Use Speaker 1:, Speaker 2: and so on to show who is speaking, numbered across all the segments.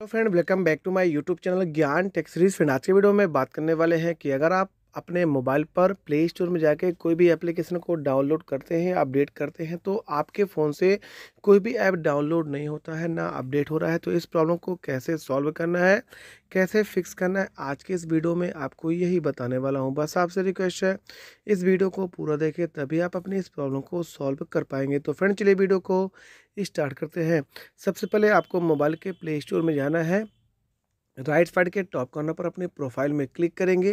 Speaker 1: तो friend welcome back to my YouTube channel Gyan tech series friend आज के video में बात करने वाले हैं कि अगर आप अपने मोबाइल पर प्ले स्टोर में जाके कोई भी एप्लीकेशन को डाउनलोड करते हैं अपडेट करते हैं तो आपके फ़ोन से कोई भी ऐप डाउनलोड नहीं होता है ना अपडेट हो रहा है तो इस प्रॉब्लम को कैसे सॉल्व करना है कैसे फिक्स करना है आज के इस वीडियो में आपको यही बताने वाला हूं बस आपसे रिक्वेस्ट है इस वीडियो को पूरा देखें तभी आप अपनी इस प्रॉब्लम को सॉल्व कर पाएंगे तो फ्रेंड चलिए वीडियो को स्टार्ट करते हैं सबसे पहले आपको मोबाइल के प्ले स्टोर में जाना है राइट साइड के टॉप कॉर्नर पर अपने प्रोफाइल में क्लिक करेंगे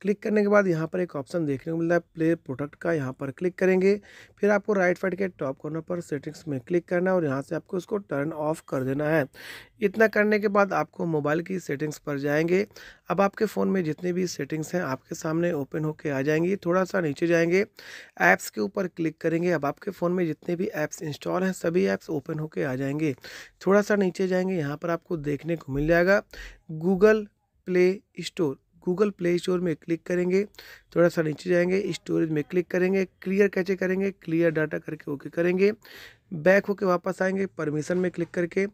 Speaker 1: क्लिक करने के बाद यहाँ पर एक ऑप्शन देखने को मिलता है प्ले प्रोडक्ट का यहाँ पर क्लिक करेंगे फिर आपको राइट साइड के टॉप कॉर्नर पर सेटिंग्स में क्लिक करना है और यहाँ से आपको इसको टर्न ऑफ कर देना है इतना करने के बाद आपको मोबाइल की सेटिंग्स पर जाएंगे अब आपके फ़ोन में जितने भी सेटिंग्स हैं आपके सामने ओपन होकर आ जाएंगी थोड़ा सा नीचे जाएंगे ऐप्स के ऊपर क्लिक करेंगे अब आपके फ़ोन में जितने भी ऐप्स इंस्टॉल हैं सभी ऐप्स ओपन होके आ जाएंगे थोड़ा सा नीचे जाएंगे यहाँ पर आपको देखने को मिल जाएगा Google play store Google play store में क्लिक करेंगे थोड़ा सा नीचे जाएंगे स्टोरेज में क्लिक करेंगे क्लियर कैसे करेंगे क्लियर डाटा करके ओके करेंगे बैक होके वापस आएंगे परमिशन में क्लिक करके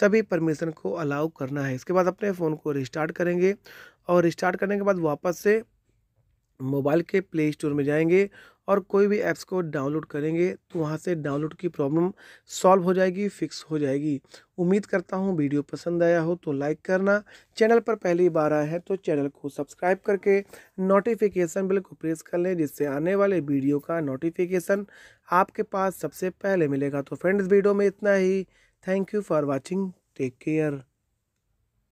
Speaker 1: सभी परमिशन को अलाउ करना है इसके बाद अपने फ़ोन को रिस्टार्ट करेंगे और रिस्टार्ट करने के बाद वापस से मोबाइल के प्ले स्टोर में जाएंगे और कोई भी ऐप्स को डाउनलोड करेंगे तो वहाँ से डाउनलोड की प्रॉब्लम सॉल्व हो जाएगी फिक्स हो जाएगी उम्मीद करता हूँ वीडियो पसंद आया हो तो लाइक करना चैनल पर पहली बार आया है तो चैनल को सब्सक्राइब करके नोटिफिकेशन बिल को प्रेस कर लें जिससे आने वाले वीडियो का नोटिफिकेशन आपके पास सबसे पहले मिलेगा तो फ्रेंड्स वीडियो में इतना ही thank you for watching take care